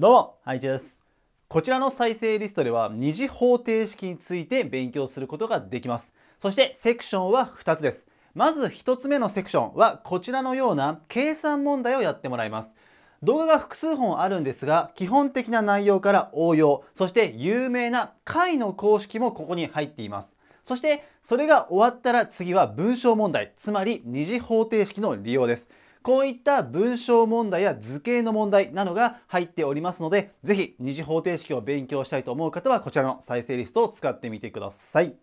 どうも、ハイチです。こちらの再生リストでは二次方程式について勉強することができます。そしてセクションは2つです。まず1つ目のセクションはこちらのような計算問題をやってもらいます。動画が複数本あるんですが、基本的な内容から応用、そして有名な解の公式もここに入っています。そしてそれが終わったら次は文章問題、つまり二次方程式の利用です。こういった文章問題や図形の問題などが入っておりますので、ぜひ二次方程式を勉強したいと思う方はこちらの再生リストを使ってみてください。